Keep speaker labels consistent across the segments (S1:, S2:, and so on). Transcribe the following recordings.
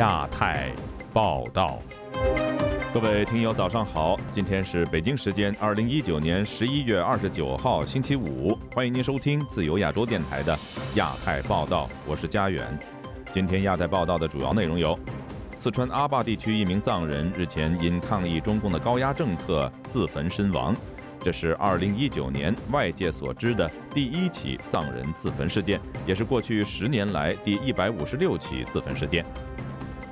S1: 亚太报道，各位听友早上好，今天是北京时间二零一九年十一月二十九号星期五，欢迎您收听自由亚洲电台的亚太报道，我是嘉远。今天亚太报道的主要内容有：四川阿坝地区一名藏人日前因抗议中共的高压政策自焚身亡，这是二零一九年外界所知的第一起藏人自焚事件，也是过去十年来第一百五十六起自焚事件。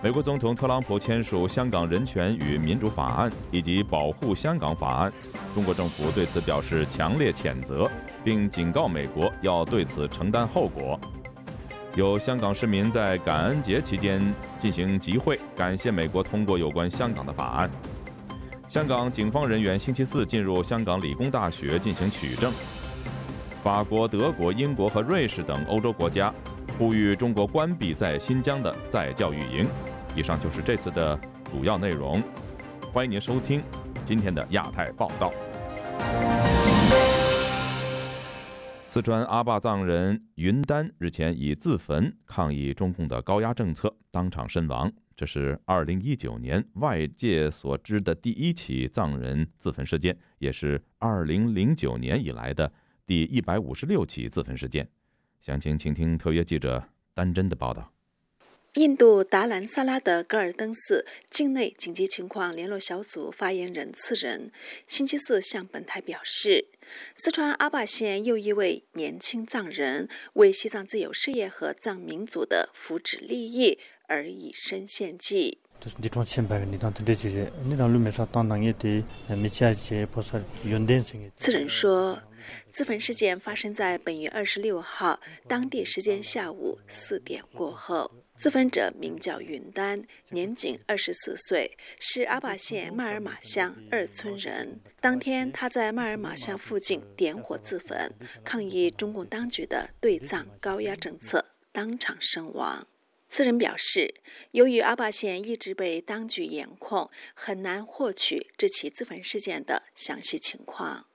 S1: 美国总统特朗普签署《香港人权与民主法案》以及《保护香港法案》，中国政府对此表示强烈谴责，并警告美国要对此承担后果。有香港市民在感恩节期间进行集会，感谢美国通过有关香港的法案。香港警方人员星期四进入香港理工大学进行取证。法国、德国、英国和瑞士等欧洲国家。呼吁中国关闭在新疆的在教育营。以上就是这次的主要内容。欢迎您收听今天的亚太报道。四川阿坝藏人云丹日前以自焚抗议中共的高压政策，当场身亡。这是二零一九年外界所知的第一起藏人自焚事件，也是二零零九年以来的第一百五十六起自焚事件。详情，请听特约记者丹真的报道。
S2: 印
S3: 度达兰萨拉的戈尔登寺境内紧急情况联络小组发言人次仁，星期四向本台表示，四川阿坝县又一位年轻藏人为西藏自由事业和藏民族的福祉利益而以身献祭。次仁说。自焚事件发生在本月二十六号当地时间下午四点过后。自焚者名叫云丹，年仅二十四岁，是阿坝县麦尔玛乡二村人。当天，他在麦尔玛乡附近点火自焚，抗议中共当局的对藏高压政策，当场身亡。此人表示，由于阿坝县一直被当局严控，很难获取这起自焚事件的详细情况。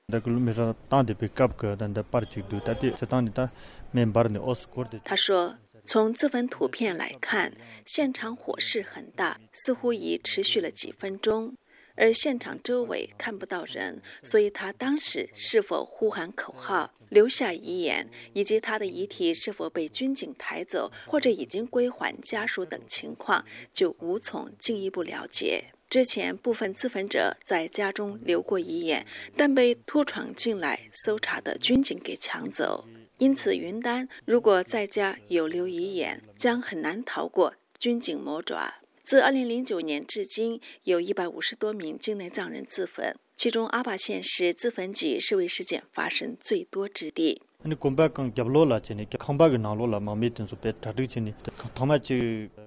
S3: 他说：“从这份图片来看，现场火势很大，似乎已持续了几分钟。而现场周围看不到人，所以他当时是否呼喊口号、留下遗言，以及他的遗体是否被军警抬走或者已经归还家属等情况，就无从进一步了解。”之前部分自焚者在家中留过遗言，但被突闯进来搜查的军警给抢走。因此，云丹如果在家有留遗言，将很难逃过军警魔爪。自2009年至今，有一百五十多名境内藏人自焚，其中阿坝县是自焚及示威事件发生最多之地。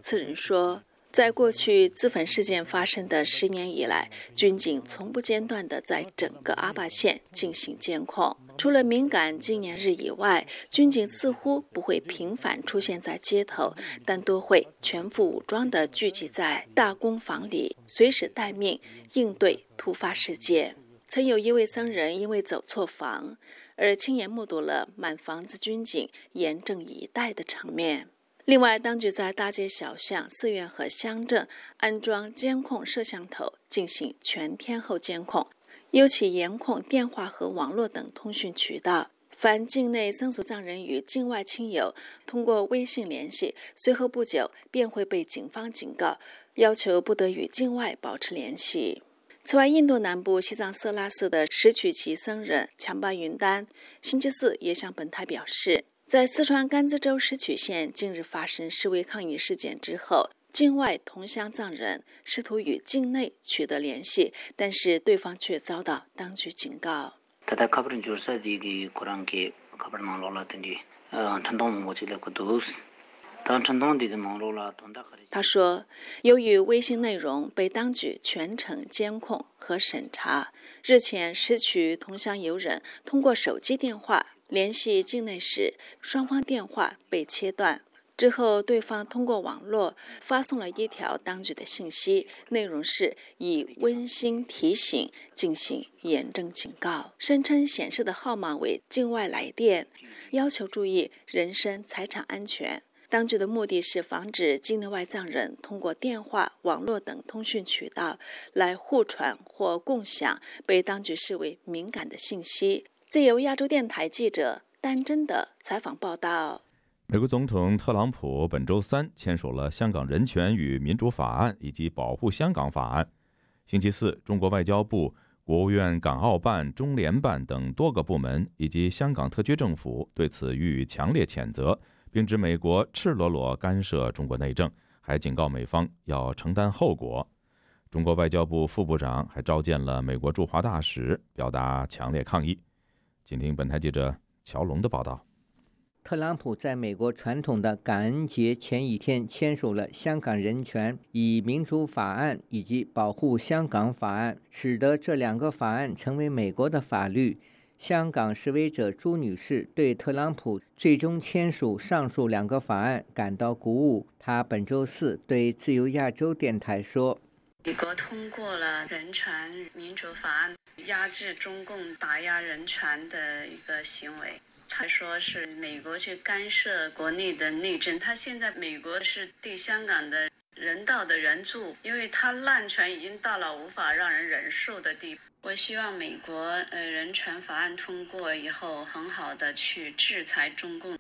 S3: 此人说。在过去自焚事件发生的十年以来，军警从不间断地在整个阿坝县进行监控。除了敏感纪念日以外，军警似乎不会频繁出现在街头，但都会全副武装的聚集在大公房里，随时待命应对突发事件。曾有一位僧人因为走错房而亲眼目睹了满房子军警严阵以待的场面。另外，当局在大街小巷、寺院和乡镇安装监控摄像头，进行全天候监控，尤其严控电话和网络等通讯渠道。凡境内僧俗藏人与境外亲友通过微信联系，随后不久便会被警方警告，要求不得与境外保持联系。此外，印度南部西藏色拉寺的十曲其僧人强巴云丹星期四也向本台表示。在四川甘孜州石渠县近日发生示威抗议事件之后，境外同乡藏人试图与境内取得联系，但是对方却遭到当局警告。他说：“由于微信内容被当局全程监控和审查，日前石渠同乡友人通过手机电话。”联系境内时，双方电话被切断。之后，对方通过网络发送了一条当局的信息，内容是以温馨提醒进行严正警告，声称显示的号码为境外来电，要求注意人身财产安全。当局的目的是防止境内外藏人通过电话、网络等通讯渠道来互传或共享被当局视为敏感的信息。自由亚洲电台记者丹真的采访报道。
S1: 美国总统特朗普本周三签署了《香港人权与民主法案》以及《保护香港法案》。星期四，中国外交部、国务院港澳办、中联办等多个部门以及香港特区政府对此予以强烈谴责，并指美国赤裸裸干涉中国内政，还警告美方要承担后果。中国外交部副部长还召见了美国驻华大使，表达强烈抗议。请听本台记者乔龙的报道。
S4: 特朗普在美国传统的感恩节前一天签署了《香港人权与民主法案》以及《保护香港法案》，使得这两个法案成为美国的法律。香港示威者朱女士对特朗普最终签署上述两个法案感到鼓舞。她本周四对自由亚洲电台说。
S3: 美国通过了人权民主法案，压制中共、打压人权的一个行为。还说是美国去干涉国内的内政。他现在美国是对香港的人道的援助，因为他滥权已经到了无法让人忍受的地步。我希望美国呃人权法案通过以后，很好的去制裁中共。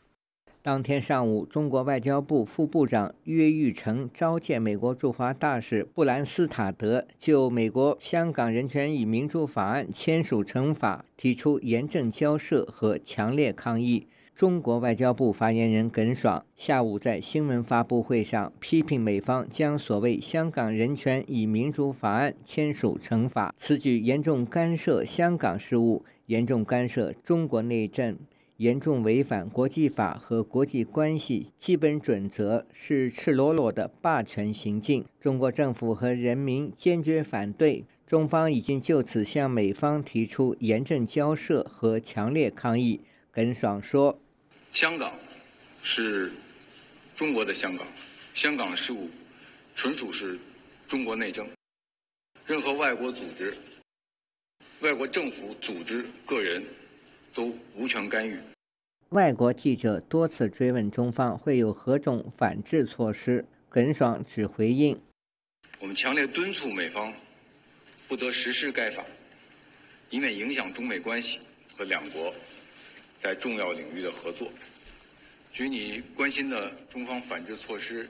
S4: 当天上午，中国外交部副部长约玉成召见美国驻华大使布兰斯塔德，就美国《香港人权与民主法案》签署惩罚提出严正交涉和强烈抗议。中国外交部发言人耿爽下午在新闻发布会上批评美方将所谓《香港人权与民主法案》签署惩罚，此举严重干涉香港事务，严重干涉中国内政。严重违反国际法和国际关系基本准则，是赤裸裸的霸权行径。中国政府和人民坚决反对。中方已经就此向美方提出严正交涉和强烈抗议。耿爽说：“
S5: 香港是中国的香港，香港事务纯属是中国内政，任何外国组织、
S6: 外国政府、组织、个人。”都无权干预。
S4: 外国记者多次追问中方会有何种反制措施，耿爽只回应：“
S5: 我们强烈敦促美方不得实施该法，以免影响中美关系和两国在重要领域的合作。”举你关心的中方反制措施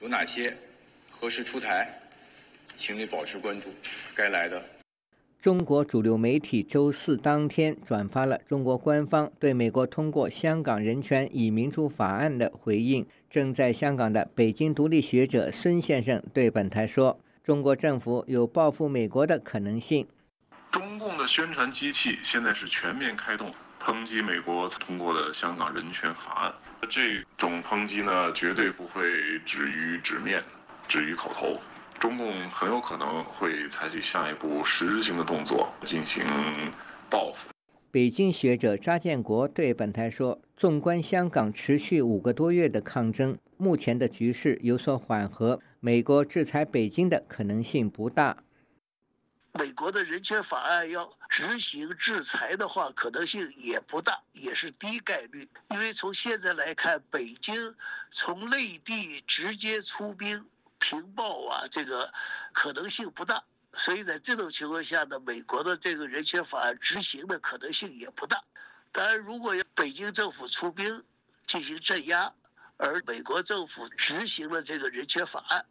S5: 有哪些？何时出台？请你保持关注，该来的。
S4: 中国主流媒体周四当天转发了中国官方对美国通过香港人权与民主法案的回应。正在香港的北京独立学者孙先生对本台说：“中国政府有报复美国的可能性。
S2: 中共的宣传机器现在是全面开动，抨击美国通过的香港人权法案。这种抨击呢，绝对不会止于
S7: 纸面，止于口头。”中共很有可能会采取下一步实质
S8: 性的动作进行报复。
S4: 北京学者扎建国对本台说：“纵观香港持续五个多月的抗争，目前的局势有所缓和，美国制裁北京的可能性不大。
S8: 美国的人权法案要执行制裁的话，可能性也不大，也是低概率。因为从现在来看，北京从内地直接出兵。”情报啊，这个可能性不大，所以在这种情况下呢，美国的这个人权法案执行的可能性也不大。当然，如果要北京政府出兵进行镇压，而美国政府执行了这个人权法案，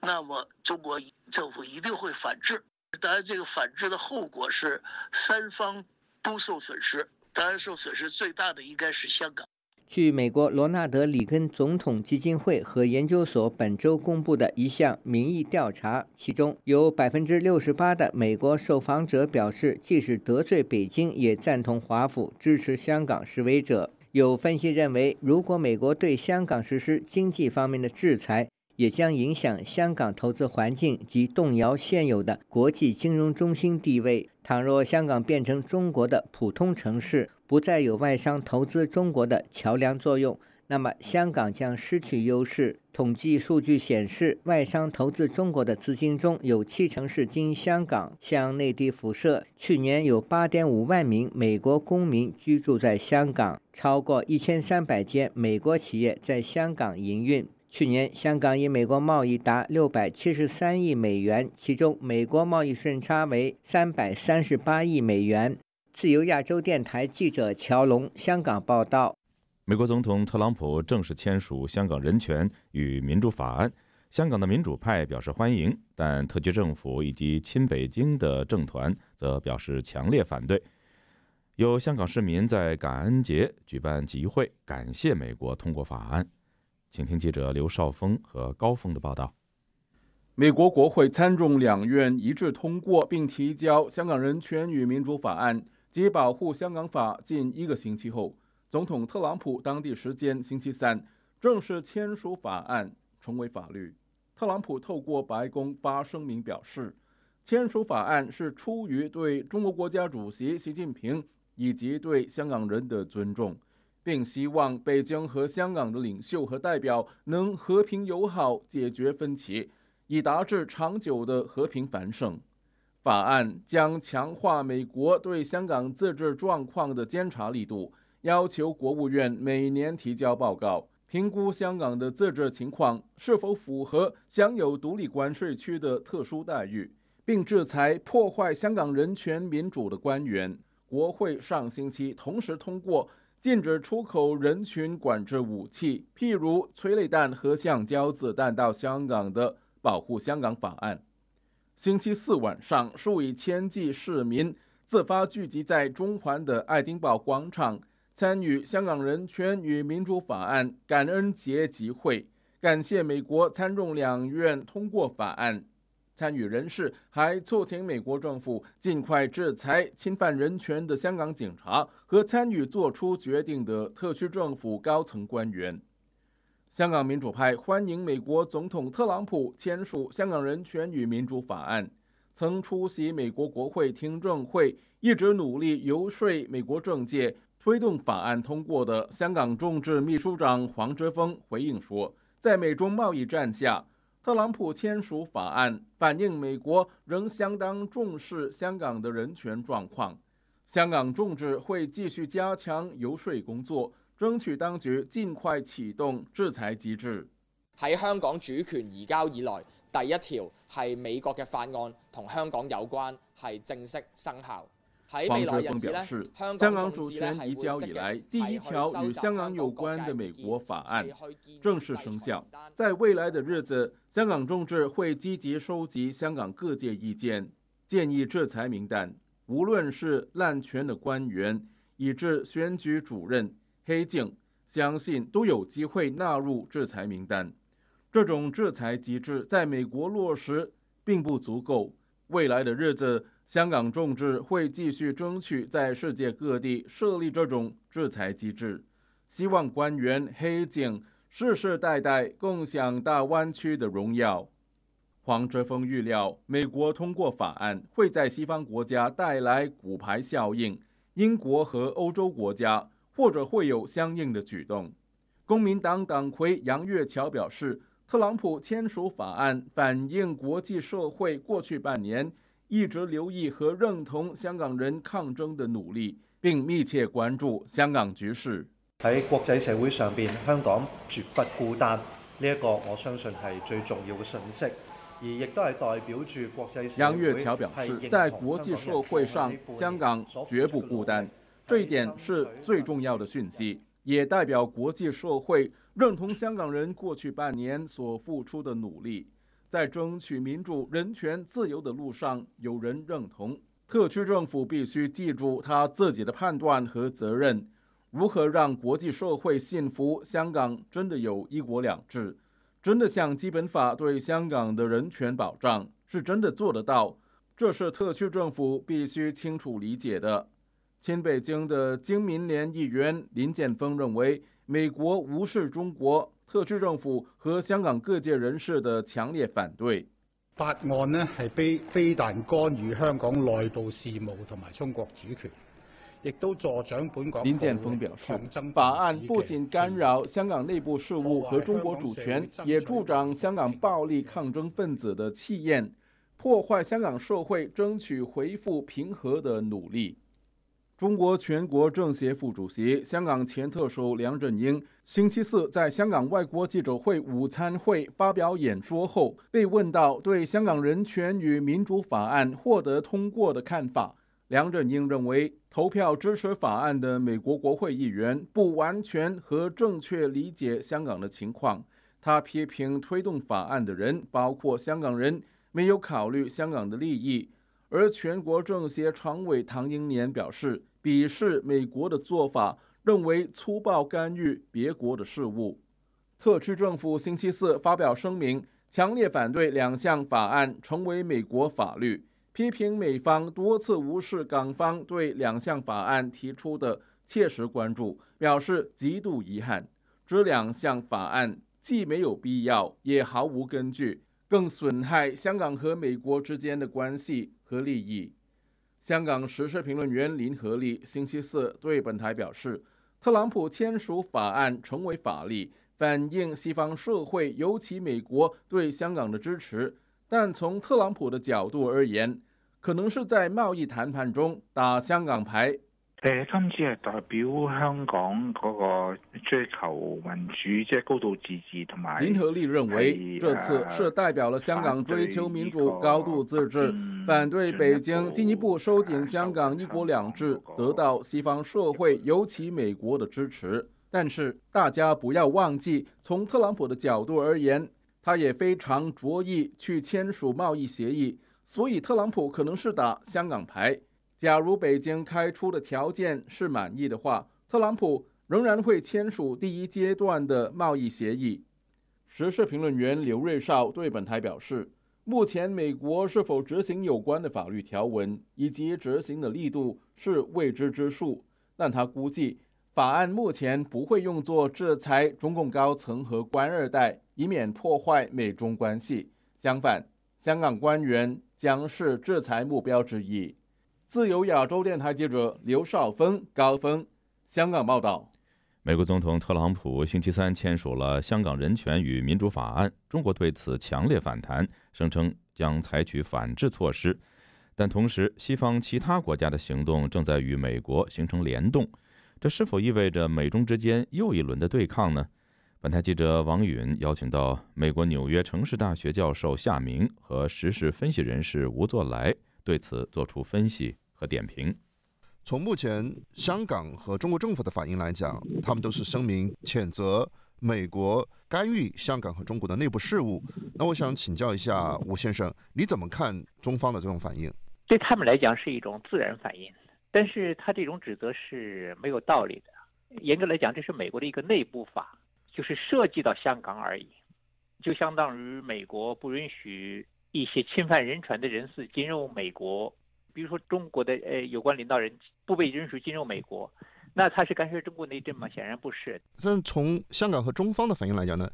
S8: 那么中国政府一定会反制。当然，这个反制的后果是三方都受损失，当然受损失最大的应该是香港。
S4: 据美国罗纳德·里根总统基金会和研究所本周公布的一项民意调查，其中有68%的美国受访者表示，即使得罪北京，也赞同华府支持香港示威者。有分析认为，如果美国对香港实施经济方面的制裁，也将影响香港投资环境及动摇现有的国际金融中心地位。倘若香港变成中国的普通城市，不再有外商投资中国的桥梁作用，那么香港将失去优势。统计数据显示，外商投资中国的资金中有七成是经香港向内地辐射。去年有八点五万名美国公民居住在香港，超过一千三百间美国企业在香港营运。去年香港与美国贸易达六百七十三亿美元，其中美国贸易顺差为三百三十八亿美元。自由亚洲电台记者乔龙香港报道：
S1: 美国总统特朗普正式签署《香港人权与民主法案》，香港的民主派表示欢迎，但特区政府以及亲北京的政团则表示强烈反对。有香港市民在感恩节举办集会，感谢美国通过法案。请听记者刘少峰和高峰的报道：
S5: 美国国会参众两院一致通过并提交《香港人权与民主法案》。即保护香港法》近一个星期后，总统特朗普当地时间星期三正式签署法案成为法律。特朗普透过白宫发声明表示，签署法案是出于对中国国家主席习近平以及对香港人的尊重，并希望北京和香港的领袖和代表能和平友好解决分歧，以达至长久的和平繁盛。法案将强化美国对香港自治状况的监察力度，要求国务院每年提交报告，评估香港的自治情况是否符合享有独立关税区的特殊待遇，并制裁破坏香港人权民主的官员。国会上星期同时通过禁止出口人群管制武器，譬如催泪弹和橡胶子弹到香港的《保护香港法案》。星期四晚上，数以千计市民自发聚集在中环的爱丁堡广场，参与香港人权与民主法案感恩节集会，感谢美国参众两院通过法案。参与人士还促请美国政府尽快制裁侵犯人权的香港警察和参与做出决定的特区政府高层官员。香港民主派欢迎美国总统特朗普签署《香港人权与民主法案》，曾出席美国国会听证会，一直努力游说美国政界推动法案通过的香港众志秘书长黄之锋回应说：“在美中贸易战下，特朗普签署法案，反映美国仍相当重视香港的人权状况。香港众志会继续加强游说工作。”争取当局尽快启动制裁机制
S7: 喺香港主权移交以来第一条系美国嘅法案同香港有关系正
S6: 式生效黄泽峰表示香港主权移交以来第一条与香
S5: 港有关嘅美国法案正式生效在未来的日子香港政治会积极收集香港各界意见建议制裁名单无论是滥权的官员以至选举主任黑镜，相信都有机会纳入制裁名单。这种制裁机制在美国落实并不足够。未来的日子，香港众志会继续争取在世界各地设立这种制裁机制。希望官员黑镜。世世代代共享大湾区的荣耀。黄之峰预料，美国通过法案会在西方国家带来骨牌效应，英国和欧洲国家。或者会有相应的举动。公民党党魁杨月桥表示，特朗普签署法案反映国际社会过去半年一直留意和认同香港人抗争的努力，并密切关注香港局势。
S9: 喺国际社会上边，香港绝不孤单，呢一个我相信系最重要嘅信息，而
S6: 亦都系代表住国际社會，杨月桥表示，在国际社会上，香
S5: 港绝不孤单。这一点是最重要的讯息，也代表国际社会认同香港人过去半年所付出的努力，在争取民主、人权、自由的路上，有人认同特区政府必须记住他自己的判断和责任。如何让国际社会信服香港真的有一国两制，真的像基本法对香港的人权保障是真的做得到，这是特区政府必须清楚理解的。亲北京的京民联议员林建峰认为，美国无视中国特区政府和香港各界人士的强烈反对。
S6: 法案呢，系非非但干预香港内部事务同埋中国主权，亦都助长本。港林建峰表示，
S5: 法案不仅干扰香港内部事务和中国主权，也助长香港暴力抗争分子的气焰，破坏香港社会争取恢复平和的努力。中国全国政协副主席、香港前特首梁振英星期四在香港外国记者会午餐会发表演说后，被问到对香港人权与民主法案获得通过的看法。梁振英认为，投票支持法案的美国国会议员不完全和正确理解香港的情况。他批评推动法案的人，包括香港人，没有考虑香港的利益。而全国政协常委唐英年表示，鄙视美国的做法，认为粗暴干预别国的事务。特区政府星期四发表声明，强烈反对两项法案成为美国法律，批评美方多次无视港方对两项法案提出的切实关注，表示极度遗憾。这两项法案既没有必要，也毫无根据，更损害香港和美国之间的关系。和利益，香港时事评论员林和利星期四对本台表示，特朗普签署法案成为法律，反映西方社会，尤其美国对香港的支持。但从特朗普的角度而言，可能是在贸易谈判中打香港牌。誒今次係代表香港嗰
S6: 個追求民主即係高度自治同埋，林和利認為這次是代
S5: 表了香港追求民主、高度自治，反對北京，進一步收緊香港一國兩制，得到西方社會尤其美國的支持。但是大家不要忘記，從特朗普的角度而言，他也非常着意去簽署貿易協議，所以特朗普可能是打香港牌。假如北京开出的条件是满意的话，特朗普仍然会签署第一阶段的贸易协议。时事评论员刘瑞绍对本台表示，目前美国是否执行有关的法律条文以及执行的力度是未知之数。但他估计，法案目前不会用作制裁中共高层和官二代，以免破坏美中关系。相反，香港官员将是制裁目标之一。自由亚洲电台记者刘少峰、高峰香港报道：
S1: 美国总统特朗普星期三签署了《香港人权与民主法案》，中国对此强烈反弹，声称将采取反制措施。但同时，西方其他国家的行动正在与美国形成联动，这是否意味着美中之间又一轮的对抗呢？本台记者王允邀请到美国纽约城市大学教授夏明和时事分析人士吴作来。对此做出分析和点评。从目前
S9: 香港和中国政府的反应来讲，他们都是声明谴责美国干预香港和中国的内部事务。那我想请教一下吴先生，你怎么看中方的这种反应？
S7: 对他们来讲是一种自然反应，但是他这种指责是没有道理的。严格来讲，这是美国的一个内部法，就是涉及到香港而已，就相当于美国不允许。一些侵犯人权的人士进入美国，比如说中国的呃有关领导人不被允许进入美国，那他是干涉中国内政吗？显然不是。
S9: 但从香港和中方的反应来讲呢，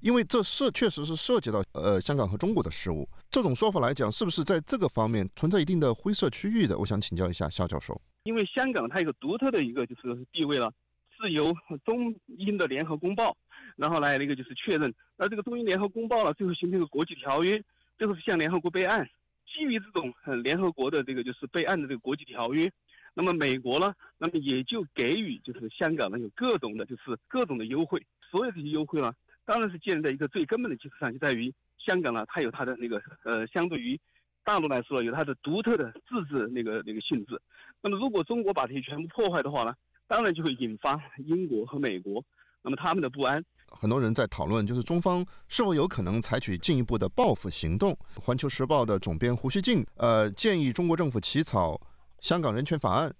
S9: 因为这涉确实是涉及到呃香港和中国的事务，这种说法来讲，是不是在这个方面存在一定的灰色区域的？我想请教一下肖教授。
S10: 因为香港它有个独特的一个就是地位了，是由中英的联合公报，然后来那个就是确认，而这个中英联合公报呢，最后形成一个国际条约。就是向联合国备案，基于这种呃联合国的这个就是备案的这个国际条约，那么美国呢，那么也就给予就是香港呢有各种的就是各种的优惠，所有这些优惠呢，当然是建立在一个最根本的基础上，就在于香港呢它有它的那个呃相对于大陆来说有它的独特的自治那个那个性质，那么如果中国把这些全部破坏的话呢，当然就会引发英国和美
S9: 国那么他们的不安。很多人在讨论，就是中方是否有可能采取进一步的报复行动。环球时报的总编胡锡进，呃，建议中国政府起草香港人权法案，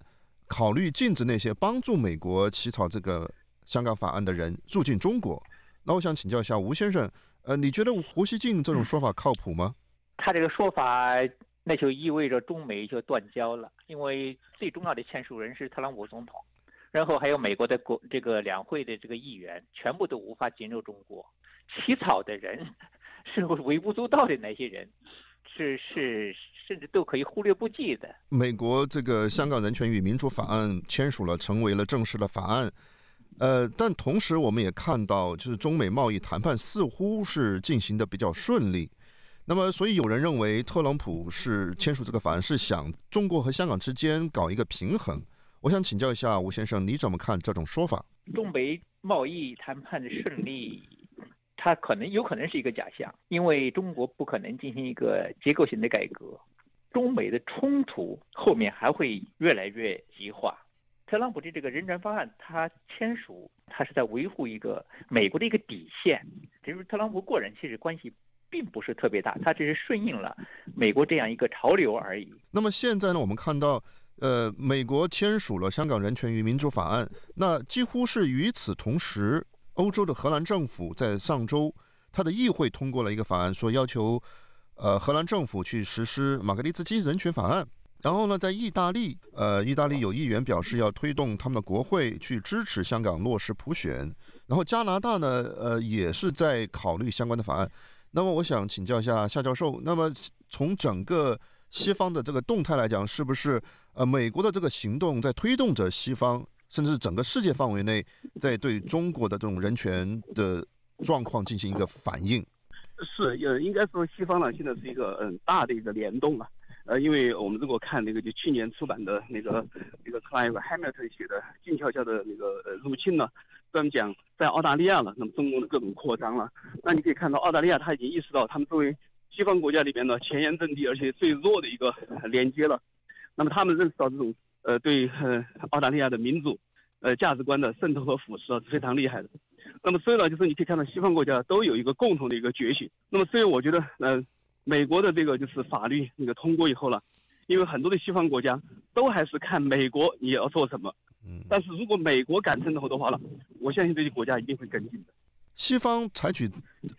S9: 考虑禁止那些帮助美国起草这个香港法案的人入境中国。那我想请教一下吴先生，呃，你觉得胡锡进这种说法靠谱吗？
S7: 他这个说法，那就意味着中美就断交了，因为最重要的签署人是特朗普总统。然后还有美国的国这个两会的这个议员全部都无法进入中国起草的人是微不足道的那些人是是甚至都可以忽略不计的。
S9: 美国这个《香港人权与民主法案》签署了，成为了正式的法案。呃，但同时我们也看到，就是中美贸易谈判似乎是进行的比较顺利。那么，所以有人认为，特朗普是签署这个法案是想中国和香港之间搞一个平衡。我想请教一下吴先生，你怎么看这种说法？
S7: 中美贸易谈判的顺利，它可能有可能是一个假象，因为中国不可能进行一个结构性的改革。中美的冲突后面还会越来越激化。特朗普的这个人权方案，他签署，他是在维护一个美国的一个底线。其实特朗普个人其实关系并不是特别大，他只是顺应了美国这样一个潮流而已。
S9: 那么现在呢，我们看到。呃，美国签署了《香港人权与民主法案》。那几乎是与此同时，欧洲的荷兰政府在上周，他的议会通过了一个法案，说要求，呃，荷兰政府去实施《马格利茨基人权法案》。然后呢，在意大利，呃，意大利有议员表示要推动他们的国会去支持香港落实普选。然后加拿大呢，呃，也是在考虑相关的法案。那么，我想请教一下夏教授，那么从整个。西方的这个动态来讲，是不是呃美国的这个行动在推动着西方，甚至整个世界范围内，在对中国的这种人权的状况进行一个反应？
S10: 是呃，应该说西方呢，现在是一个嗯大的一个联动了。呃，因为我们如果看那个就去年出版的那个那个 Clive Hamilton 写的《静悄悄的那个入侵》呢，专门讲在澳大利亚了，那么中国的各种扩张了。那你可以看到澳大利亚他已经意识到他们作为。西方国家里边的前沿阵地，而且最弱的一个连接了。那么他们认识到这种呃对呃澳大利亚的民主呃价值观的渗透和腐蚀啊是非常厉害的。那么所以呢，就是你可以看到西方国家都有一个共同的一个觉醒。那么所以我觉得呃美国的这个就是法律那个通过以后了，因为很多的西方国家都还是看美国你要做什么。嗯。但是如果美国敢渗透的话呢，我相信这些国家一定会跟进的。
S9: 西方采取，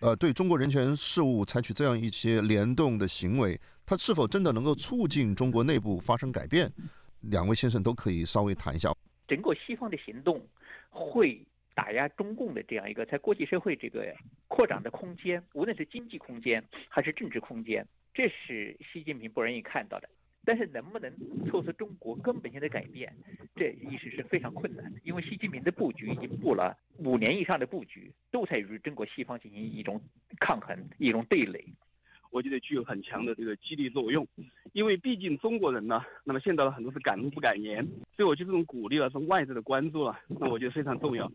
S9: 呃，对中国人权事务采取这样一些联动的行为，它是否真的能够促进中国内部发生改变？两位先生都可以稍微谈一下。
S7: 整个西方的行动会打压中共的这样一个在国际社会这个扩展的空间，无论是经济空间还是政治空间，这是习近平不容易看到的。但是能不能促使中国根本性的改变，这一时是非常困难的，因为习近平的布局已经布了五年以上的布局，都在与中国西方进行一种抗衡，一种对垒。
S10: 我觉得具有很强的这个激励作用，因为毕竟中国人呢，那么现在呢很多是敢怒不敢言，所以我就这种鼓励了，从外在的关注了，那我觉得非常重要。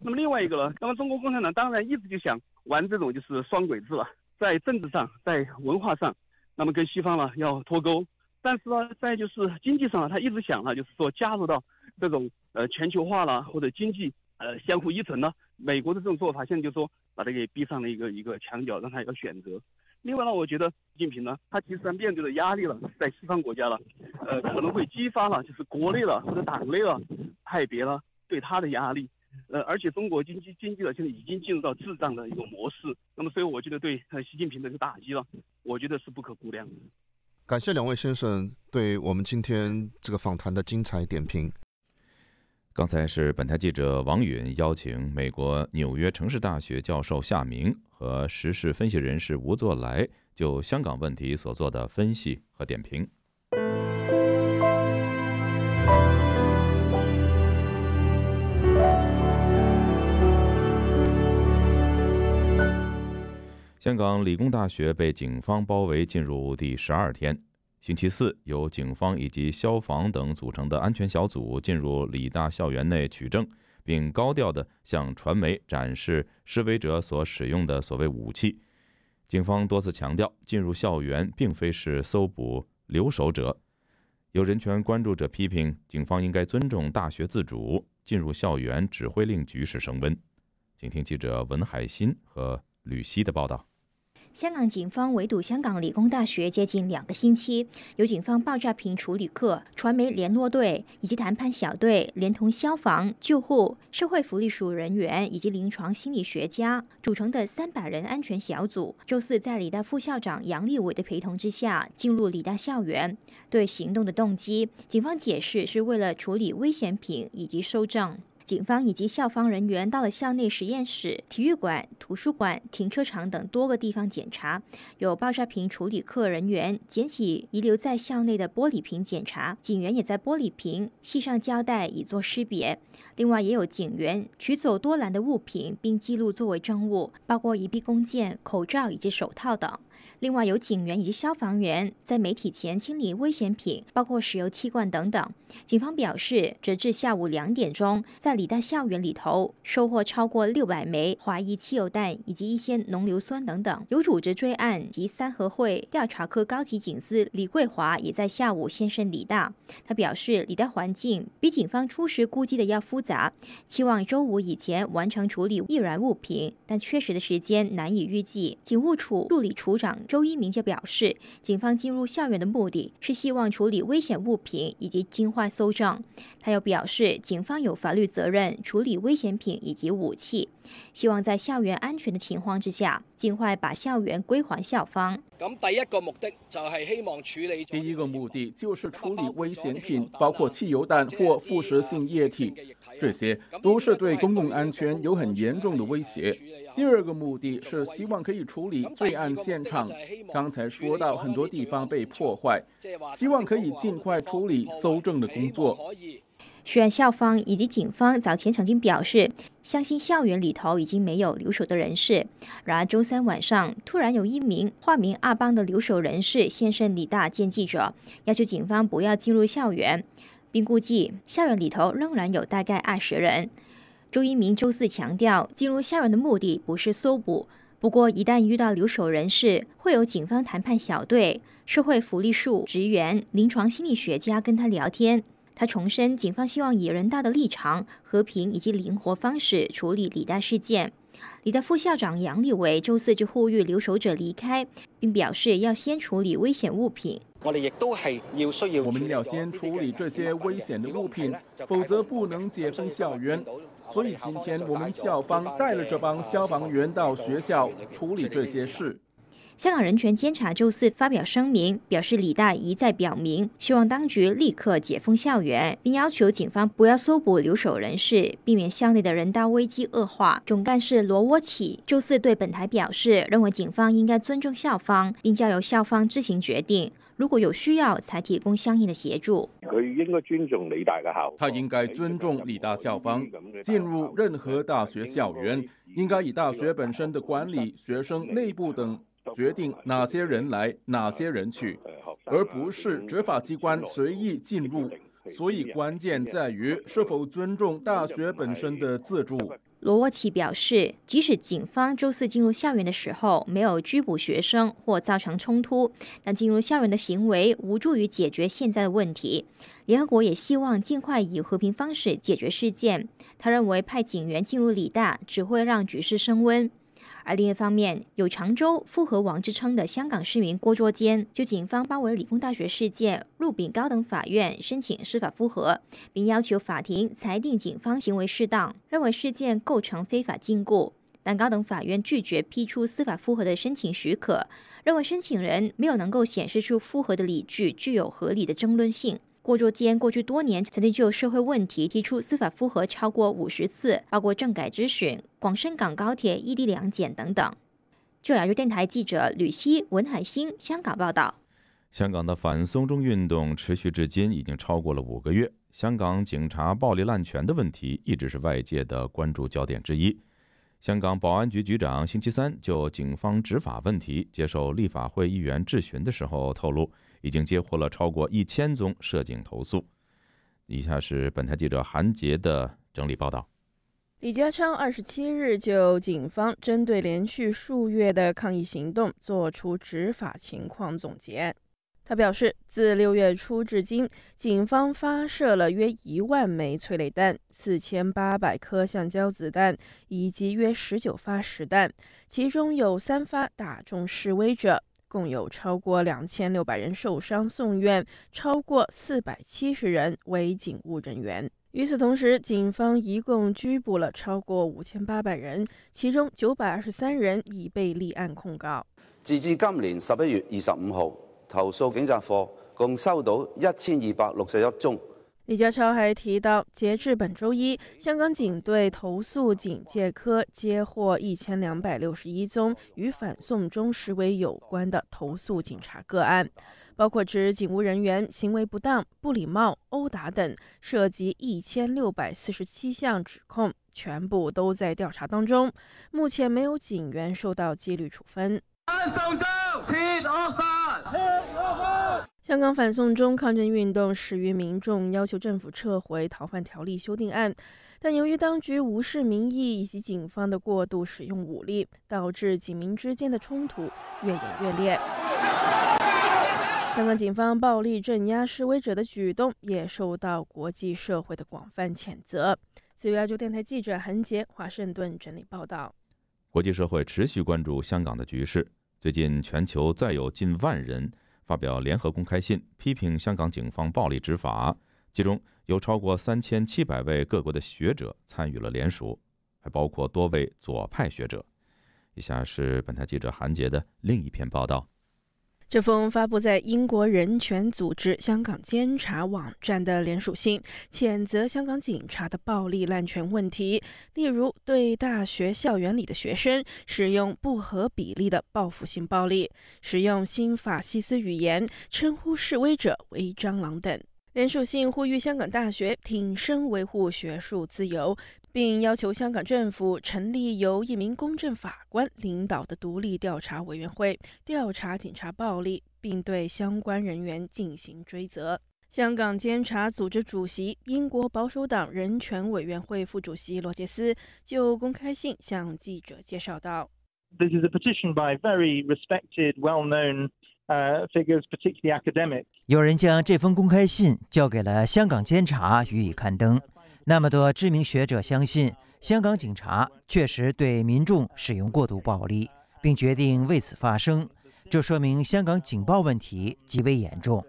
S10: 那么另外一个呢，那么中国共产党当然一直就想玩这种就是双轨制了，在政治上，在文化上，那么跟西方呢要脱钩。但是呢，在就是经济上啊，他一直想呢，就是说加入到这种呃全球化了，或者经济呃相互依存呢，美国的这种做法现在就是说把他给逼上了一个一个墙角，让他一个选择。另外呢，我觉得习近平呢，他其实面对的压力了，在西方国家了，呃，可能会激发了就是国内了或者党内了派别了对他的压力。呃，而且中国经济经济呢，现在已经进入到滞胀的一个模式，那么所以我觉得对习近平的一个打击了，我觉得是不可估量。
S9: 感谢两位先生对我们今天这
S1: 个访谈的精彩点评。刚才是本台记者王允邀请美国纽约城市大学教授夏明和时事分析人士吴作来就香港问题所做的分析和点评。香港理工大学被警方包围进入第十二天，星期四，由警方以及消防等组成的安全小组进入理大校园内取证，并高调地向传媒展示示威者所使用的所谓武器。警方多次强调，进入校园并非是搜捕留守者。有人权关注者批评，警方应该尊重大学自主，进入校园只会令局势升温。请听记者文海鑫和吕希的报道。
S11: 香港警方围堵香港理工大学接近两个星期，由警方爆炸品处理课、传媒联络队以及谈判小队，连同消防、救护、社会福利署人员以及临床心理学家组成的三百人安全小组，周四在李大副校长杨利伟的陪同之下，进入李大校园。对行动的动机，警方解释是为了处理危险品以及收账。警方以及校方人员到了校内实验室、体育馆、图书馆、停车场等多个地方检查，有爆炸品处理科人员捡起遗留在校内的玻璃瓶检查，警员也在玻璃瓶系上胶带以作识别。另外，也有警员取走多兰的物品并记录作为证物，包括一臂弓箭、口罩以及手套等。另外有警员以及消防员在媒体前清理危险品，包括石油气罐等等。警方表示，直至下午两点钟，在李大校园里头收获超过六百枚怀疑汽油弹以及一些浓硫酸等等。有组织追案及三合会调查科高级警司李桂华也在下午现身李大，他表示，李大环境比警方初时估计的要复杂，期望周五以前完成处理易燃物品，但确实的时间难以预计。警务处助理处长。周一，明就表示，警方进入校园的目的是希望处理危险物品以及尽快搜证。他又表示，警方有法律责任处理危险品以及武器，希望在校园安全的情况之下，尽快把校园归还校方。
S5: 咁第一个目的就系希望处理，第一个目的就是处理危险品，包括汽油弹或腐蚀性液体，这些都是对公共安全有很严重的威胁。第二个目的是希望可以处理罪案现场。刚才说到很多地方被破坏，希望可以尽快处理搜证的工作。
S11: 虽然校方以及警方早前曾经表示相信校园里头已经没有留守的人士，然而周三晚上突然有一名化名阿邦的留守人士现身李大见记者，要求警方不要进入校园，并估计校园里头仍然有大概二十人。周一明周四强调，进入校园的目的不是搜捕。不过，一旦遇到留守人士，会有警方谈判小队、社会福利署职员、临床心理学家跟他聊天。他重申，警方希望以人大的立场、和平以及灵活方式处理李大事件。李大副校长杨立伟周四就呼吁留守者离开，并表示要先处理危险物品。
S5: 我哋亦都系要需要，我们要先处理这些危险的物品，否则不能解封校园。所以，今天我们校方带了这帮消防员到学校处理这些事。
S11: 香港人权监察周四发表声明，表示李大一再表明希望当局立刻解封校园，并要求警方不要搜捕留守人士，避免校内的人道危机恶化。总干事罗沃起周四对本台表示，认为警方应该尊重校方，并交由校方自行决定。如果有需要，才提供相应的协助。
S5: 他应该尊重理大校方。进入任何大学校园，应该以大学本身的管理、学生内部等决定哪些人来、哪些人去，而不是执法机关随意进入。所以，关键在于是否尊重大学本身的自主。
S11: 罗沃奇表示，即使警方周四进入校园的时候没有拘捕学生或造成冲突，但进入校园的行为无助于解决现在的问题。联合国也希望尽快以和平方式解决事件。他认为派警员进入理大只会让局势升温。而另一方面，有“常州复合王”之称的香港市民郭卓坚，就警方包围理工大学事件，入禀高等法院申请司法复核，并要求法庭裁定警方行为适当，认为事件构成非法禁锢，但高等法院拒绝批出司法复核的申请许可，认为申请人没有能够显示出复核的理据具有合理的争论性。过座间过去多年，曾经就社会问题提出司法复核超过五十次，包括政改咨询、广深港高铁异地两检等等。就亚洲电台记者吕希、文海星香港报道。
S1: 香港的反松中运动持续至今，已经超过了五个月。香港警察暴力滥权的问题一直是外界的关注焦点之一。香港保安局局长星期三就警方执法问题接受立法会议员质询的时候透露。已经接获了超过一千宗涉警投诉。以下是本台记者韩杰的整理报道。
S12: 李家昌二十七日就警方针对连续数月的抗议行动作出执法情况总结。他表示，自六月初至今，警方发射了约一万枚催泪弹、四千八百颗橡胶子弹以及约十九发实弹，其中有三发打中示威者。共有超过两千六百人受伤送院，超过四百七十人为警务人员。与此同时，警方一共拘捕了超过五千八百人，其中九百二十三人已被立案控告。
S9: 截至今年十一月二十五号投诉警察课，共收到一千二百六十一宗。
S12: 李家超还提到，截至本周一，香港警队投诉警戒科接获一千两百六十一宗与反送中示威有关的投诉警察个案，包括指警务人员行为不当、不礼貌、殴打等，涉及一千六百四十七项指控，全部都在调查当中。目前没有警员受到纪律处分。反送中，香港反送中抗争运动始于民众要求政府撤回逃犯条例修订案，但由于当局无视民意以及警方的过度使用武力，导致警民之间的冲突越演越烈。香港警方暴力镇压示威者的举动也受到国际社会的广泛谴责。自由亚洲电台记者韩杰，华盛顿整理报道。
S1: 国际社会持续关注香港的局势，最近全球再有近万人。发表联合公开信，批评香港警方暴力执法。其中有超过三千七百位各国的学者参与了联署，还包括多位左派学者。以下是本台记者韩杰的另一篇报道。
S12: 这封发布在英国人权组织香港监察网站的联署信，谴责香港警察的暴力滥权问题，例如对大学校园里的学生使用不合比例的报复性暴力，使用新法西斯语言称呼示威者为“蟑螂”等。联署信呼吁香港大学挺身维护学术自由。并要求香港政府成立由一名公正法官领导的独立调查委员会，调查警察暴力，并对相关人员进行追责。香港监察组织主席、英国保守党人权委员会副主席罗杰斯就公开信向记者介绍道
S13: ：“This is a petition by very respected,
S12: well-known,
S7: figures, particularly academics.”
S13: 有人将这封公开信交给了香港监察予以刊登。那么多知名学者相信，香港警察确实对民众使用过度暴力，并决定为此发声。这说明香港警报问题极为严重。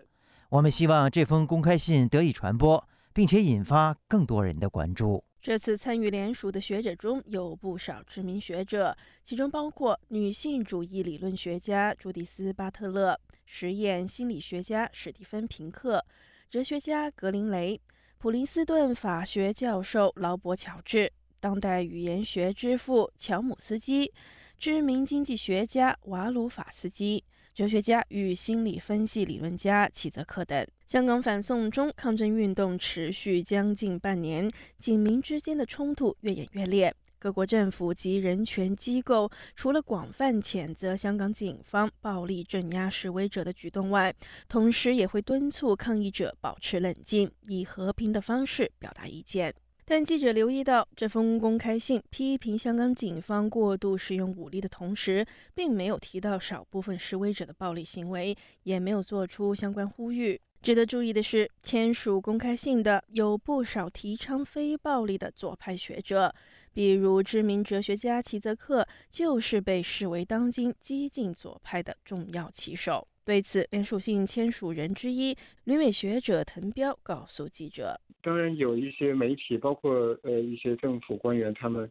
S13: 我们希望这封公开信得以传播，并且引发更多人的关注。
S12: 这次参与联署的学者中有不少知名学者，其中包括女性主义理论学家朱迪斯·巴特勒、实验心理学家史蒂芬·平克、哲学家格林雷。普林斯顿法学教授劳勃·乔治、当代语言学之父乔姆斯基、知名经济学家瓦鲁法斯基、哲学家与心理分析理论家齐泽克等。香港反送中抗争运动持续将近半年，警民之间的冲突越演越烈。各国政府及人权机构除了广泛谴责香港警方暴力镇压示威者的举动外，同时也会敦促抗议者保持冷静，以和平的方式表达意见。但记者留意到，这封公开信批评香港警方过度使用武力的同时，并没有提到少部分示威者的暴力行为，也没有做出相关呼吁。值得注意的是，签署公开信的有不少提倡非暴力的左派学者。比如，知名哲学家齐泽克就是被视为当今激进左派的重要旗手。对此，联署信签署人之一、旅美学者滕彪告诉记者：“
S8: 当然，有一些媒体，包括呃一些政府官员，他们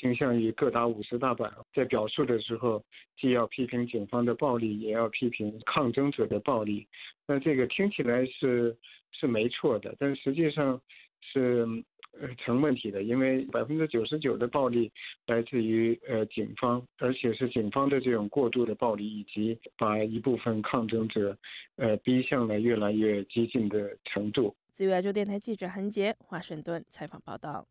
S8: 倾向于各打五十大板，在表述的时候既要批评警方的暴力，也要批评抗争者的暴力。那这个听起来是是没错的，但实际上是。”呃，成问题的，因为百分之九十九的暴力来自于呃警方，而且是警方的这种过度的暴力，以及把一部分抗争者呃逼向了越来越激进的程度。
S12: 自由亚洲电台记者韩杰，华盛顿采访报道。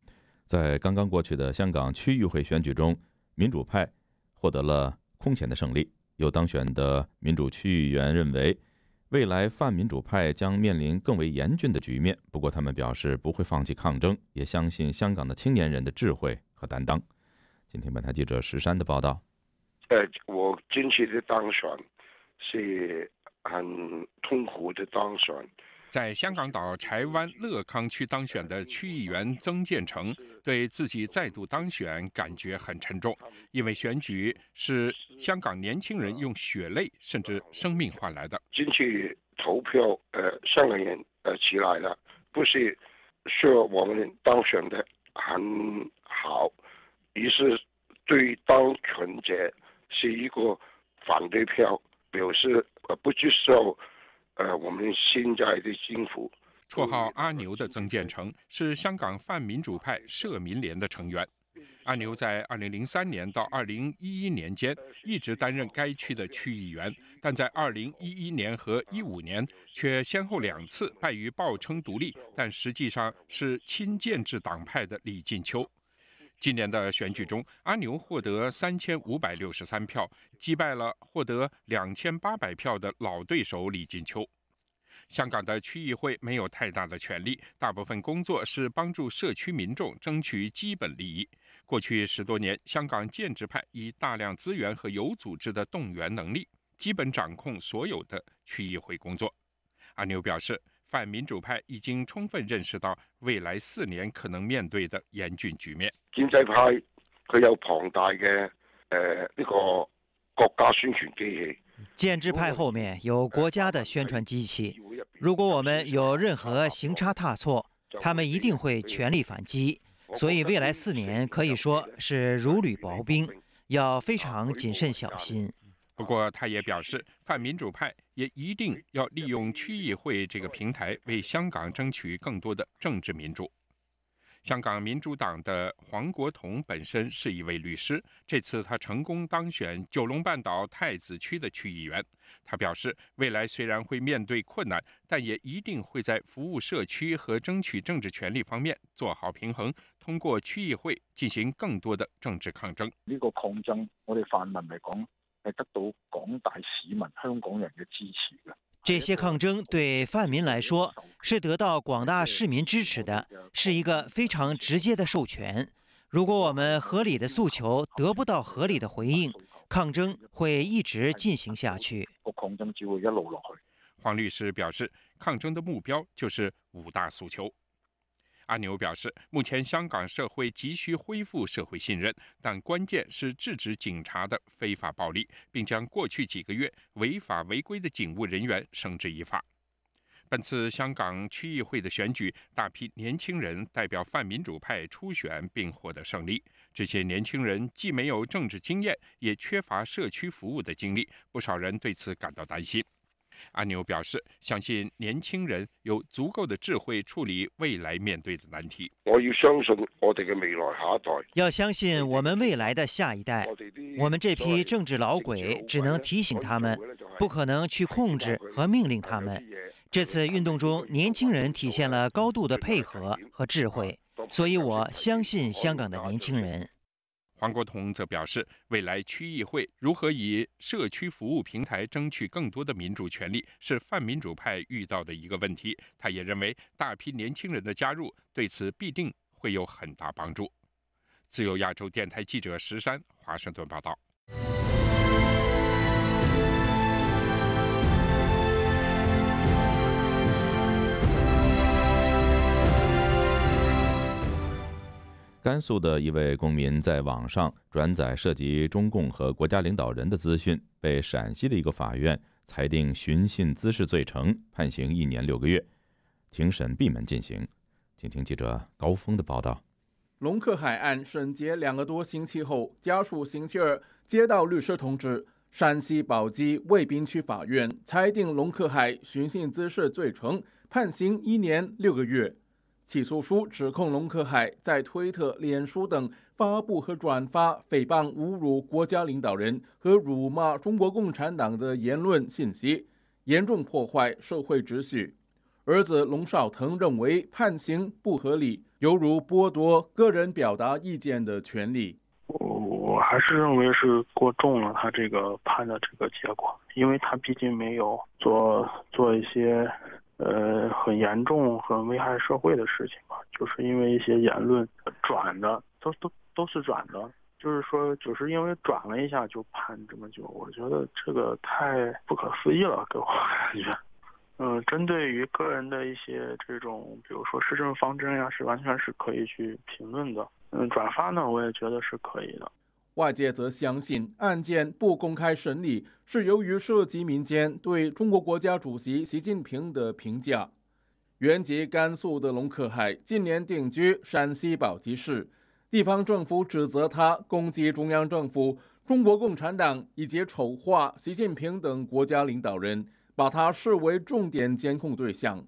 S1: 在刚刚过去的香港区域会选举中，民主派获得了空前的胜利。有当选的民主区域员认为。未来泛民主派将面临更为严峻的局面，不过他们表示不会放弃抗争，也相信香港的青年人的智慧和担当。今天，本台记者石山的报道。
S6: 呃，我近期的当选是很痛苦的当选。在香港岛柴湾乐康区当选的区议员曾建成，对自己再度当选感觉很沉重，因为选举是。香港年轻人用血泪甚至生命换来的，
S8: 进去投票，呃，香港人呃起来了，不是说我们当选的很好，于是对当权者是一个反对票，表示呃不接受，呃我们现在的政府。
S6: 绰号阿牛的曾建成是香港泛民主派社民联的成员。阿牛在2003年到2011年间一直担任该区的区议员，但在2011年和15年却先后两次败于报称独立但实际上是亲建制党派的李进秋。今年的选举中，阿牛获得3563票，击败了获得2800票的老对手李进秋。香港的区议会没有太大的权力，大部分工作是帮助社区民众争取基本利益。过去十多年，香港建制派以大量资源和有组织的动员能力，基本掌控所有的区议会工作。阿牛表示，反民主派已经充分认识到未来四年可能面对的严峻局面。建制派佢有庞大嘅诶呢个国家宣传机器。
S13: 建制派后面有国家的宣传机器。如果我们有任何行差踏错，他们一定会全力反击。所以未来四年可以说是如履薄冰，要非常谨慎小心。
S6: 不过，他也表示，泛民主派也一定要利用区议会这个平台，为香港争取更多的政治民主。香港民主党的黄国同本身是一位律师，这次他成功当选九龙半岛太子区的区议员。他表示，未来虽然会面对困难，但也一定会在服务社区和争取政治权利方面做好平衡。通过区议会进行更多的政治抗争。呢个抗争，我哋泛民嚟讲系得到广大市民、香港人嘅支持。
S13: 这些抗争对泛民来说是得到广大市民支持的，是一个非常直接的授权。如果我们合理的诉求得不到合理的回应，抗争会一直进行下去。
S6: 黄律师表示，抗争的目标就是五大诉求。阿牛表示，目前香港社会急需恢复社会信任，但关键是制止警察的非法暴力，并将过去几个月违法违规的警务人员绳之以法。本次香港区议会的选举，大批年轻人代表泛民主派初选并获得胜利。这些年轻人既没有政治经验，也缺乏社区服务的经历，不少人对此感到担心。阿牛表示，相信年轻人有足够的智慧处理未来面对的难题。我要相信我哋嘅未来下一代，
S13: 要相信我们未来的下一代。我们这批政治老鬼只能提醒他们，不可能去控制和命令他们。这次运动中，年轻人体现了高度的配合和智慧，所以我相信香港的年轻人。
S6: 王国彤则表示，未来区议会如何以社区服务平台争取更多的民主权利，是泛民主派遇到的一个问题。他也认为，大批年轻人的加入对此必定会有很大帮助。自由亚洲电台记者石山华盛顿报道。
S1: 甘肃的一位公民在网上转载涉及中共和国家领导人的资讯，被陕西的一个法院裁定寻衅滋事罪成，判刑一年六个月。庭审闭门进行，请听记者高峰的报道。
S5: 龙克海案审结两个多星期后，家属星期二接到律师通知，山西宝鸡渭滨区法院裁定龙克海寻衅滋事罪成，判刑一年六个月。起诉书指控龙克海在推特、脸书等发布和转发诽谤、侮辱国家领导人和辱骂中国共产党的言论信息，严重破坏社会秩序。儿子龙少腾认为判刑不合理，犹如剥夺个人表达意见的权利。
S8: 我我还是认为是过重了，他这个判的这个结果，因为他毕竟没有做做一些。呃，很严重、很危害社会的事情吧，就是因为一些言论转的，都都都是转的，就是说，就是因为转了一下就判这么久，我觉得这个太不可思议了，给我感觉。嗯，针对于个人的一些这种，比如说施政方针呀，是完全是可以去评论的。嗯，转发呢，我也觉得是可以的。
S5: 外界则相信，案件不公开审理是由于涉及民间对中国国家主席习近平的评价。原籍甘肃的龙克海近年定居陕西宝鸡市，地方政府指责他攻击中央政府、中国共产党以及丑化习近平等国家领导人，把他视为重点监控对象。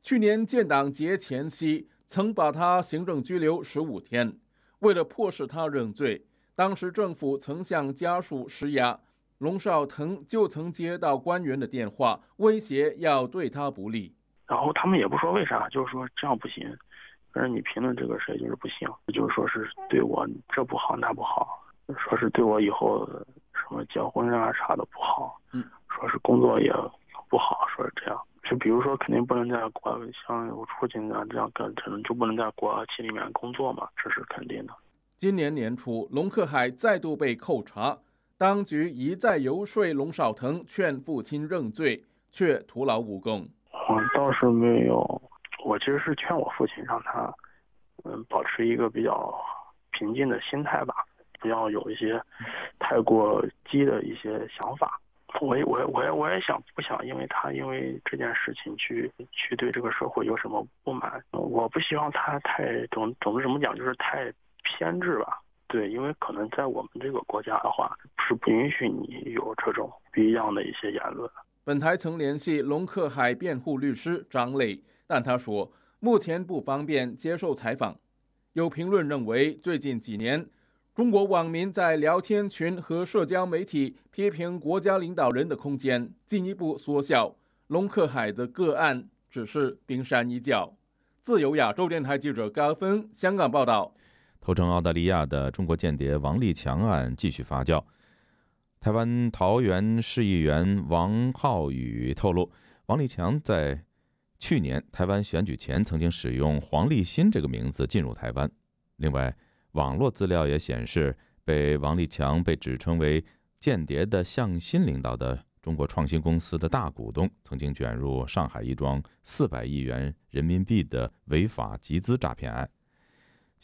S5: 去年建党节前夕，曾把他行政拘留十五天，为了迫使他认罪。当时政府曾向家属施压，龙少腾就曾接到官员的电话，威胁要对他不利。然后他们也不说为啥，就是说
S8: 这样不行，反正你评论这个事就是不行，就是说是对我这不好那不好，说是对我以后什么结婚啊啥的不好，嗯，说是工作也不好，说是这样，就比如说肯定不能在国像我父亲这样干，可能就不能在国企里面工作嘛，这是肯定的。
S5: 今年年初，龙克海再度被扣查，当局一再游说龙少腾劝父亲认罪，却徒劳无功。
S8: 我倒是没有，我其实是劝我父亲让他，嗯，保持一个比较平静的心态吧，不要有一些太过激的一些想法。我也我我我也想不想因为他因为这件事情去去对这个社会有什么不满？我不希望他太总总之怎么讲就是太。偏执吧，对，因为可能在我们这个国家的话，是不允许你有这种不一样的一些言论。
S5: 本台曾联系龙克海辩护律师张磊，但他说目前不方便接受采访。有评论认为，最近几年中国网民在聊天群和社交媒体批评国家领导人的空间进一步缩小，龙克海的个案只是冰山一角。自由亚洲电台记者高峰香港报道。
S1: 投诚澳大利亚的中国间谍王立强案继续发酵。台湾桃园市议员王浩宇透露，王立强在去年台湾选举前曾经使用黄立新这个名字进入台湾。另外，网络资料也显示，被王立强被指称为间谍的向新领导的中国创新公司的大股东，曾经卷入上海一桩四百亿元人民币的违法集资诈骗案。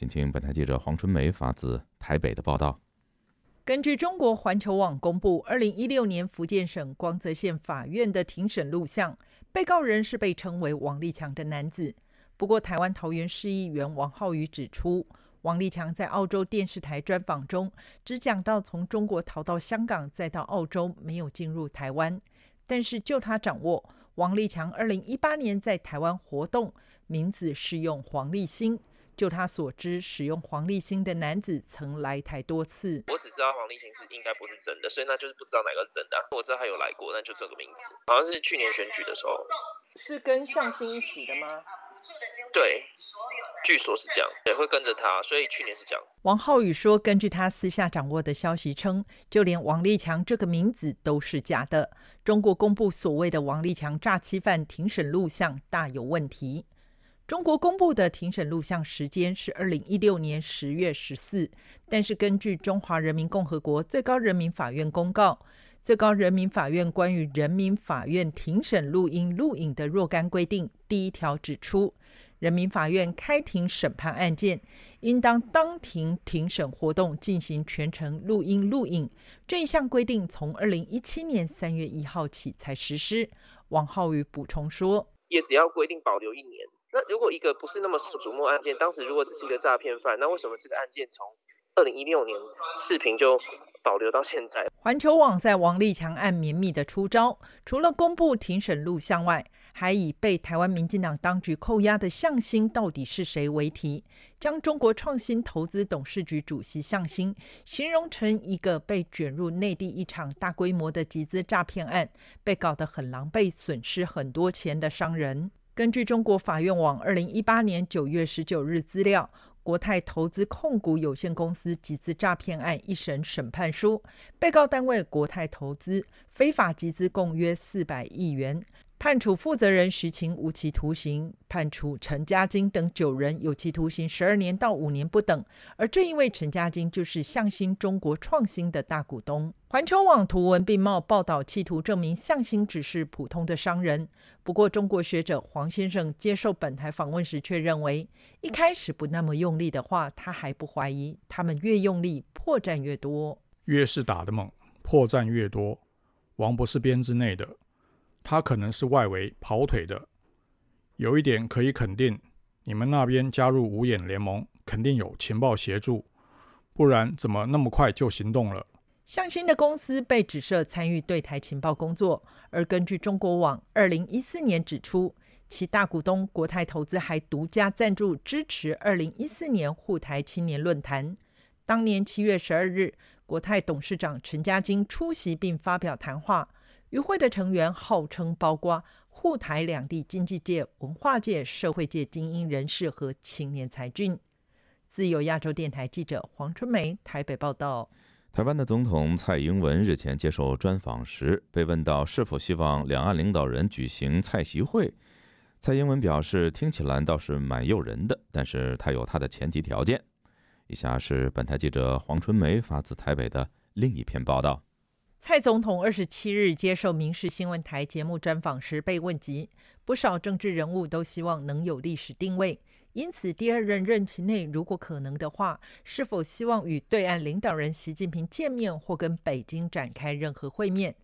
S1: 请听本台记者黄春梅发自台北的报道。
S2: 根据中国环球网公布，二零一六年福建省光泽县法院的庭审录像，被告人是被称为王立强的男子。不过，台湾桃园市议员王浩宇指出，王立强在澳洲电视台专访中只讲到从中国逃到香港，再到澳洲，没有进入台湾。但是，就他掌握，王立强二零一八年在台湾活动名字是用黄立新。就他所知，使用黄立新的男子曾来台多次。
S7: 我只知道黄立新是应该不是真的，所以那就是不知道哪个真的。我知道他有来过，但就这个名字，好像是去年选举的时候，
S2: 是跟向心一起的吗？
S7: 对，据说是这样，也会跟着他，所以去年是这样。
S2: 王浩宇说，根据他私下掌握的消息称，就连王立强这个名字都是假的。中国公布所谓的王立强诈欺犯庭审录像，大有问题。中国公布的庭审录像时间是二零一六年十月十四，但是根据中华人民共和国最高人民法院公告《最高人民法院关于人民法院庭审录音录影的若干规定》，第一条指出，人民法院开庭审判案件，应当当庭庭审活动进行全程录音录影。这一项规定从二零一七年三月一号起才实施。王浩宇补充说，
S7: 也只要规定保留一年。那如果一个不是那么受瞩目案件，当时如果只是一个诈骗犯，那为什么这个案件从二零一六年
S14: 视频就保留到现在？
S2: 环球网在王立强案绵密的出招，除了公布庭审录像外，还以“被台湾民进党当局扣押的向心到底是谁”为题，将中国创新投资董事局主席向心形容成一个被卷入内地一场大规模的集资诈骗案，被搞得很狼狈、损失很多钱的商人。根据中国法院网二零一八年九月十九日资料，国泰投资控股有限公司集资诈骗案一审审判书，被告单位国泰投资非法集资共约四百亿元。判处负责人徐晴无期徒刑，判处陈家金等九人有期徒刑十二年到五年不等。而正因为陈家金就是向新中国创新的大股东，环球网图文并茂报道，企图证明向新只是普通的商人。不过，中国学者黄先生接受本台访问时却认为，一开始不那么用力的话，他还不怀疑；他们越用力，破绽越多，
S5: 越是打得猛，破绽越多。王博士编制内的。他可能是外围跑腿的。有一点可以肯定，你们那边加入五眼联盟，肯定有情报协助，不然怎么那么快就行动了？
S2: 向心的公司被指涉参与对台情报工作，而根据中国网二零一四年指出，其大股东国泰投资还独家赞助支持二零一四年沪台青年论坛。当年七月十二日，国泰董事长陈嘉金出席并发表谈话。与会的成员号称包括沪台两地经济界、文化界、社会界精英人士和青年才俊。自由亚洲电台记者黄春梅台北报
S1: 道：，台湾的总统蔡英文日前接受专访时，被问到是否希望两岸领导人举行蔡席会，蔡英文表示：“听起来倒是蛮诱人的，但是他有他的前提条件。”以下，是本台记者黄春梅发自台北的另一篇报道。
S2: 蔡总统二十七日接受民事新闻台节目专访时，被问及不少政治人物都希望能有历史定位，因此第二任任期内如果可能的话，是否希望与对岸领导人习近平见面或跟北京展开任何会面？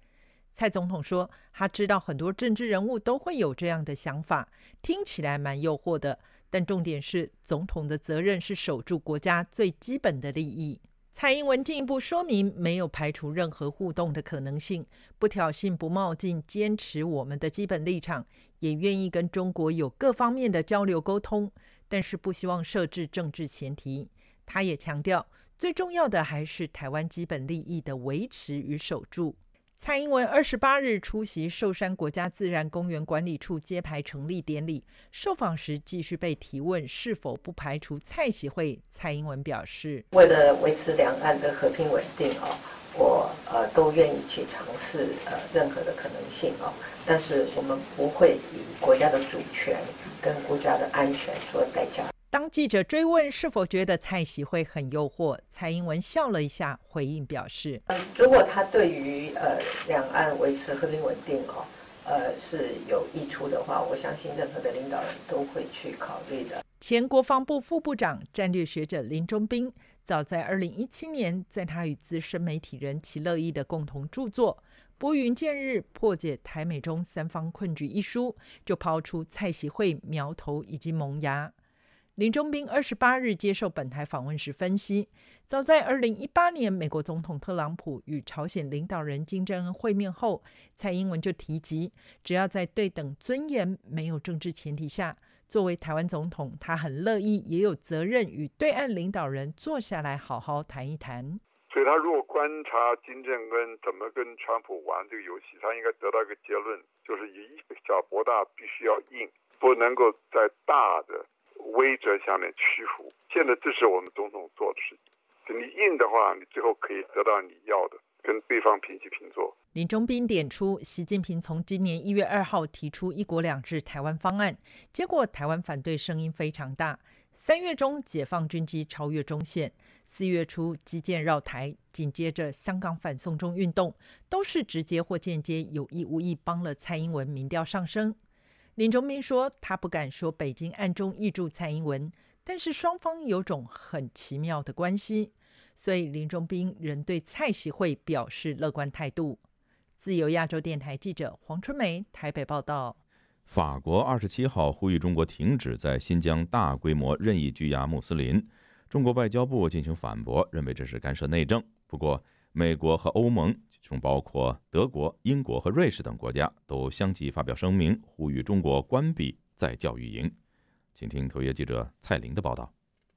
S2: 蔡总统说，他知道很多政治人物都会有这样的想法，听起来蛮诱惑的，但重点是总统的责任是守住国家最基本的利益。蔡英文进一步说明，没有排除任何互动的可能性，不挑衅、不冒进，坚持我们的基本立场，也愿意跟中国有各方面的交流沟通，但是不希望设置政治前提。他也强调，最重要的还是台湾基本利益的维持与守住。蔡英文二十八日出席寿山国家自然公园管理处揭牌成立典礼，受访时继续被提问是否不排除蔡喜会，蔡英文表示，为了维
S13: 持两岸
S2: 的和平稳定哦，我呃都愿意去尝试呃任何的可能性哦，但是我们不会以国家的主权跟国家的安全做代价。当记者追问是否觉得蔡喜会很诱惑，蔡英文笑了一下，回应表示：“如果他对于呃两岸维持和平稳定哦，呃是有益处的话，我相信任何的领导人都会去考虑的。”前国防部副部长、战略学者林中斌，早在二零一七年，在他与资深媒体人齐乐意的共同著作《拨云见日：破解台美中三方困局》一书，就抛出蔡喜会苗头以及萌芽。林中斌二十八日接受本台访问时分析，早在二零一八年美国总统特朗普与朝鲜领导人金正恩会面后，蔡英文就提及，只要在对等尊严没有政治前提下，作为台湾总统，他很乐意也有责任与对岸领导人坐下来好好谈一谈。
S6: 所以，他如果观察金正恩怎么跟川普玩这个游戏，他应该得到一个结论，就是以小博大必须要硬，不能够在大的。威则向你屈服，现在这是我们总统做的事。情。你硬的话，你最后可以得到你要的，跟对方平起平坐。
S2: 林中斌点出，习近平从今年一月二号提出“一国两制”台湾方案，结果台湾反对声音非常大。三月中解放军机超越中线，四月初基建绕台，紧接着香港反送中运动，都是直接或间接有意无意帮了蔡英文民调上升。林中斌说，他不敢说北京暗中挹注蔡英文，但是双方有种很奇妙的关系，所以林中斌仍对蔡席会表示乐观态度。自由亚洲电台记者黄春梅台北报道：
S1: 法国二十七号呼吁中国停止在新疆大规模任意拘押穆斯林，中国外交部进行反驳，认为这是干涉内政。不过，美国和欧盟，其中包括德国、英国和瑞士等国家，都相继发表声明，呼吁中国关闭在教育营。请听《头页》记者蔡琳的报道。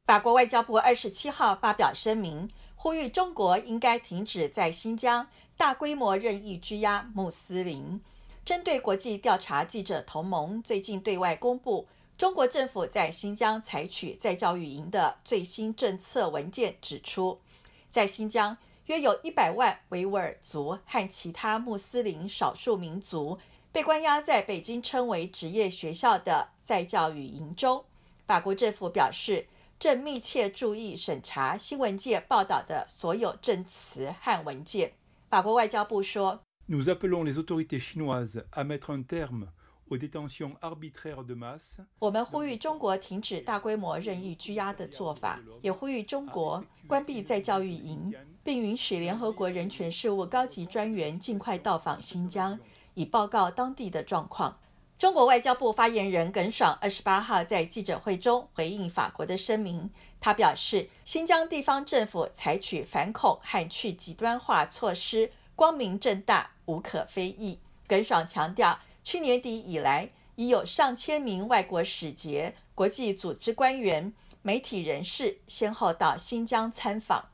S15: 法国外交部二十七号发表声明，呼吁中国应该停止在新疆大规模任意拘押穆斯林。针对国际调查记者同盟最近对外公布，中国政府在新疆采取在教育营的最新政策文件指出，在新疆。约有一百万维吾尔族和其他穆斯林少数民族被关押在北京称为“职业学校”的在教育营中。法国政府表示，正密切注意审查新闻界报道的所有证词和文件。法国外交部说。我们呼吁中国停止大规模任意拘押的做法，也呼吁中国关闭再教育营，并允许联合国人权事务高级专员尽快到访新疆，以报告当地的状况。中国外交部发言人耿爽二十八号在记者会中回应法国的声明，他表示，新疆地方政府采取反恐和去极端化措施，光明正大，无可非议。耿爽强调。去年底以来，已有上千名外国使节、国际组织官员、媒体人士先后到新疆参访。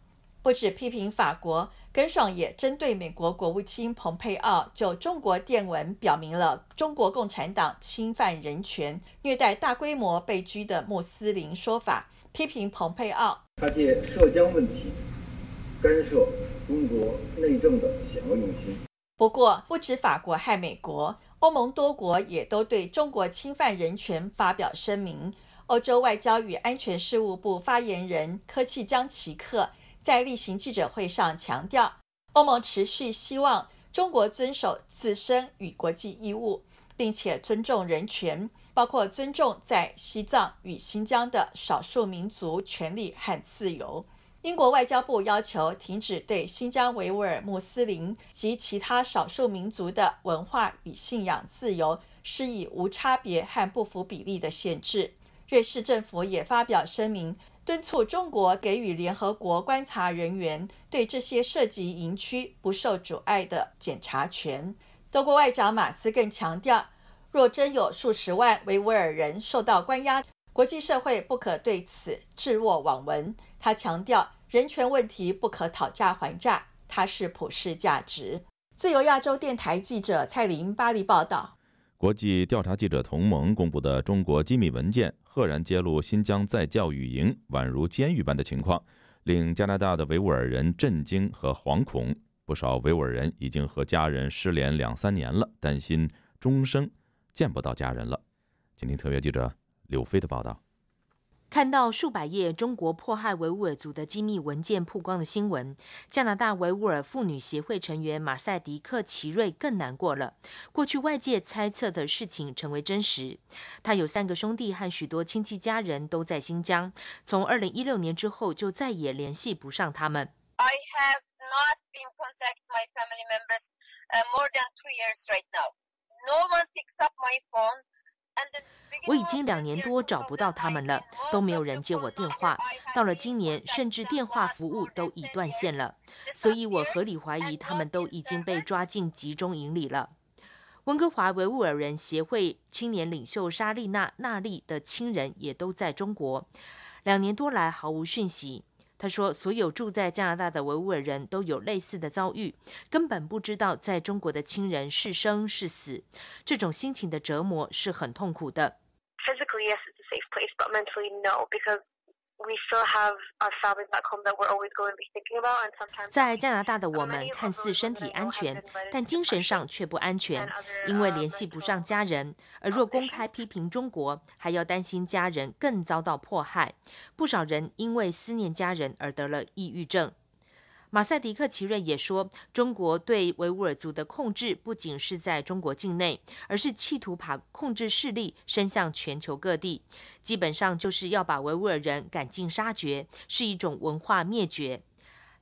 S15: 不止批评法国，耿爽也针对美国国务卿蓬佩奥就中国电文表明了中国共产党侵犯人权、虐待大规模被拘的穆斯林说法，批评蓬佩奥
S4: 他借涉疆问题干涉中国内政的险恶用心。
S15: 不过，不止法国害美国。欧盟多国也都对中国侵犯人权发表声明。欧洲外交与安全事务部发言人科契江奇克在例行记者会上强调，欧盟持续希望中国遵守自身与国际义务，并且尊重人权，包括尊重在西藏与新疆的少数民族权利和自由。英国外交部要求停止对新疆维吾尔穆斯林及其他少数民族的文化与信仰自由施以无差别和不符比例的限制。瑞士政府也发表声明，敦促中国给予联合国观察人员对这些涉及营区不受阻碍的检查权。德国外长马斯更强调，若真有数十万维吾尔人受到关押，国际社会不可对此置若罔闻。他强调，人权问题不可讨价还价，它是普世价值。自由亚洲电台记者蔡琳巴黎报道：
S1: 国际调查记者同盟公布的中国机密文件，赫然揭露新疆在教育营宛如监狱般的情况，令加拿大的维吾尔人震惊和惶恐。不少维吾尔人已经和家人失联两三年了，担心终生见不到家人了。请听特约记者柳飞的报道。
S14: 看到数百页中国迫害维吾尔族的机密文件曝光的新闻，加拿大维吾尔妇女协会成员马赛迪克·奇瑞更难过了。过去外界猜测的事情成为真实。他有三个兄弟和许多亲戚家人都在新疆，从2016年之后就再也联系不上他们。
S15: I have not been contact my family members more than two years right now. No one picks up my phone.
S14: 我已经两年多找不到他们了，都没有人接我电话。到了今年，甚至电话服务都已断线了，所以我合理怀疑他们都已经被抓进集中营里了。温哥华维吾尔人协会青年领袖沙丽娜·娜丽的亲人也都在中国，两年多来毫无讯息。他说：“所有住在加拿大的维吾尔人都有类似的遭遇，根本不知道在中国的亲人是生是死。这种心情的折磨是很痛苦的。”在加拿大的我们看似身体安全，但精神上却不安全，因为联系不上家人。而若公开批评中国，还要担心家人更遭到迫害。不少人因为思念家人而得了抑郁症。马赛迪克·奇瑞也说，中国对维吾尔族的控制不仅是在中国境内，而是企图把控制势力伸向全球各地，基本上就是要把维吾尔人赶尽杀绝，是一种文化灭绝。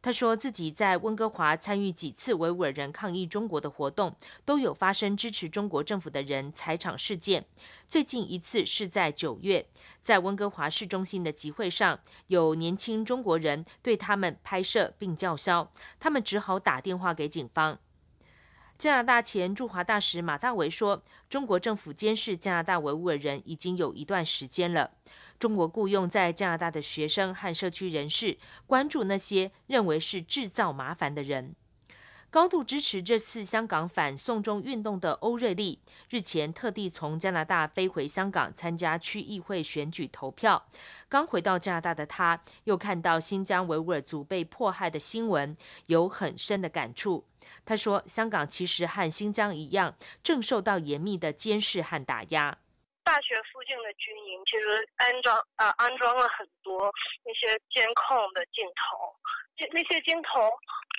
S14: 他说自己在温哥华参与几次维吾尔人抗议中国的活动，都有发生支持中国政府的人踩场事件。最近一次是在九月，在温哥华市中心的集会上，有年轻中国人对他们拍摄并叫嚣，他们只好打电话给警方。加拿大前驻华大使马大维说，中国政府监视加拿大维吾尔人已经有一段时间了。中国雇佣在加拿大的学生和社区人士关注那些认为是制造麻烦的人。高度支持这次香港反送中运动的欧瑞丽日前特地从加拿大飞回香港参加区议会选举投票。刚回到加拿大的他，又看到新疆维吾尔族被迫害的新闻，有很深的感触。他说：“香港其实和新疆一样，正受到严密的监视和打压。”
S12: 大学附近的军营其实安装
S15: 啊安装了很多那些监控的镜头，那那些镜头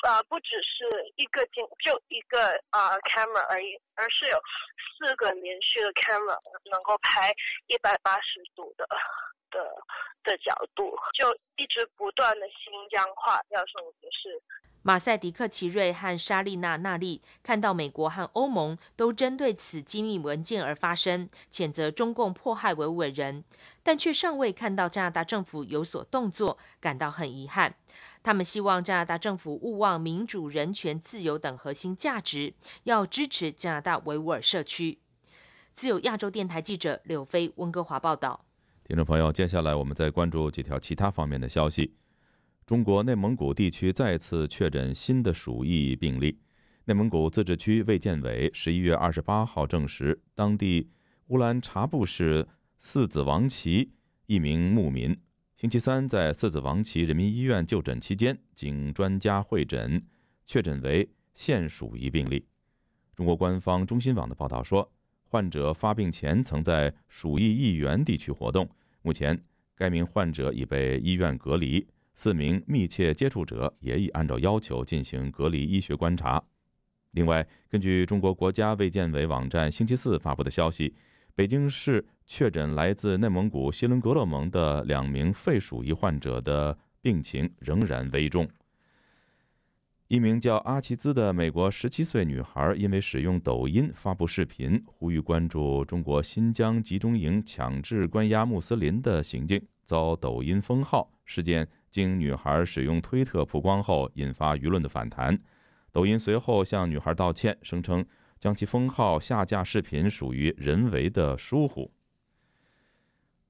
S15: 啊不只是一个镜就一个啊 camera 而已，而是有
S8: 四个连续的 camera 能够拍一百八十度的的的角度，就一直不断的新疆话要说我们是。
S14: 马赛迪克奇瑞和沙利娜纳利看到美国和欧盟都针对此机密文件而发声，谴责中共迫害维吾尔人，但却尚未看到加拿大政府有所动作，感到很遗憾。他们希望加拿大政府勿忘民主、人权、自由等核心价值，要支持加拿大维吾尔社区。自由亚洲电台记者柳飞温哥华报道。
S1: 听众朋友，接下来我们再关注几条其他方面的消息。中国内蒙古地区再次确诊新的鼠疫病例。内蒙古自治区卫健委十一月二十八号证实，当地乌兰察布市四子王旗一名牧民，星期三在四子王旗人民医院就诊期间，经专家会诊确诊为现鼠疫病例。中国官方中新网的报道说，患者发病前曾在鼠疫疫源地区活动，目前该名患者已被医院隔离。四名密切接触者也已按照要求进行隔离医学观察。另外，根据中国国家卫健委网站星期四发布的消息，北京市确诊来自内蒙古锡林格勒盟的两名肺鼠疫患者的病情仍然危重。一名叫阿奇兹的美国十七岁女孩，因为使用抖音发布视频呼吁关注中国新疆集中营强制关押穆斯林的行径，遭抖音封号事件。经女孩使用推特曝光后，引发舆论的反弹。抖音随后向女孩道歉，声称将其封号下架视频属于人为的疏忽。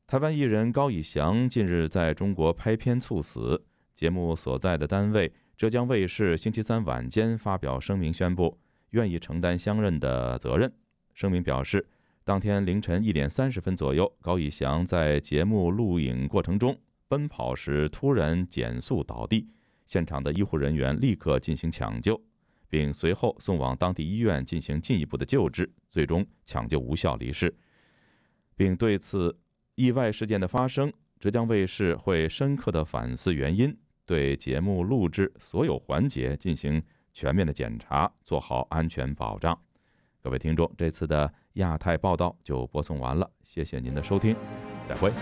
S1: 台湾艺人高以翔近日在中国拍片猝死，节目所在的单位浙江卫视星期三晚间发表声明宣布，愿意承担相认的责任。声明表示，当天凌晨一点三十分左右，高以翔在节目录影过程中。奔跑时突然减速倒地，现场的医护人员立刻进行抢救，并随后送往当地医院进行进一步的救治，最终抢救无效离世。并对此意外事件的发生，浙江卫视会深刻的反思原因，对节目录制所有环节进行全面的检查，做好安全保障。各位听众，这次的亚太报道就播送完了，谢谢您的收听，再会。